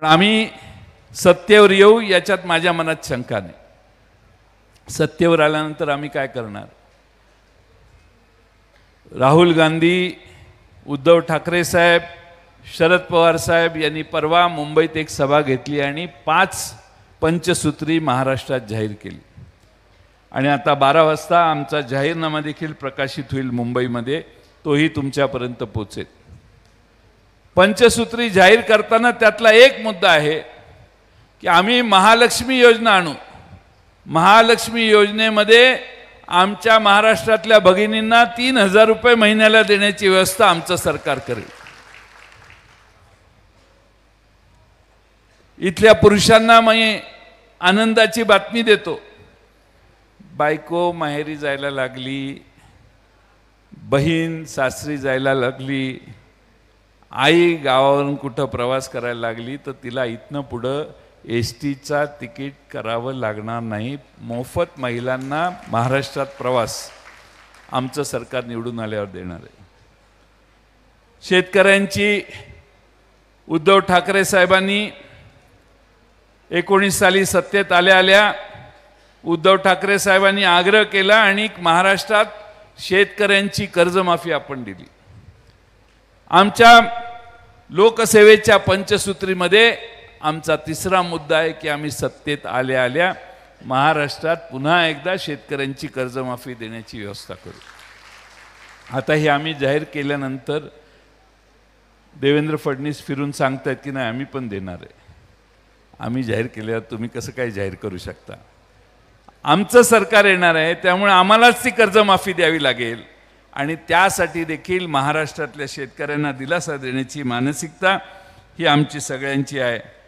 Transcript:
पण आम्ही सत्तेवर येऊ याच्यात माझ्या मनात शंका नाही सत्तेवर आल्यानंतर आम्ही काय करणार राहुल गांधी उद्धव ठाकरे साहेब शरद पवार साहेब यांनी परवा मुंबईत एक सभा घेतली आणि पाच पंचसूत्री महाराष्ट्रात जाहीर केली आणि आता बारा वाजता आमचा जाहीरनामा देखील प्रकाशित होईल मुंबईमध्ये तोही तुमच्यापर्यंत पोचेल पंचसूत्री जाहीर करताना त्यातला एक मुद्दा आहे की आम्ही महालक्ष्मी योजना आणू महालक्ष्मी योजनेमध्ये आमच्या महाराष्ट्रातल्या भगिनींना तीन हजार रुपये महिन्याला देण्याची व्यवस्था आमचं सरकार करेल इथल्या पुरुषांना मी आनंदाची बातमी देतो बायको माहेरी जायला लागली बहीण सासरी जायला लागली आई गावावरून कुठं प्रवास करायला लागली तर तिला इथनं पुढं एस टीचा तिकीट करावं लागणार नाही मोफत महिलांना महाराष्ट्रात प्रवास आमचं सरकार निवडून आल्यावर देणार आहे शेतकऱ्यांची उद्धव ठाकरे साहेबांनी एकोणीस साली सत्तेत आल्या आल्या उद्धव ठाकरे साहेबांनी आग्रह केला आणि महाराष्ट्रात शेतकऱ्यांची कर्जमाफी आपण दिली आमच्या लोकसेवेच्या पंचसूत्रीमध्ये आमचा तिसरा मुद्दा आहे की आम्ही सत्तेत आल्या आल्या महाराष्ट्रात पुन्हा एकदा शेतकऱ्यांची कर्जमाफी देण्याची व्यवस्था करू आता हे आम्ही जाहीर केल्यानंतर देवेंद्र फडणवीस फिरून सांगतायत की नाही आम्ही पण देणार आहे आम्ही जाहीर केल्यावर तुम्ही कसं काय जाहीर करू शकता आमचं सरकार येणार आहे त्यामुळे आम्हालाच ती कर्जमाफी द्यावी लागेल आणि त्यासाठी देखील महाराष्ट्रातल्या शेतकऱ्यांना दिलासा देण्याची मानसिकता ही आमची सगळ्यांची आहे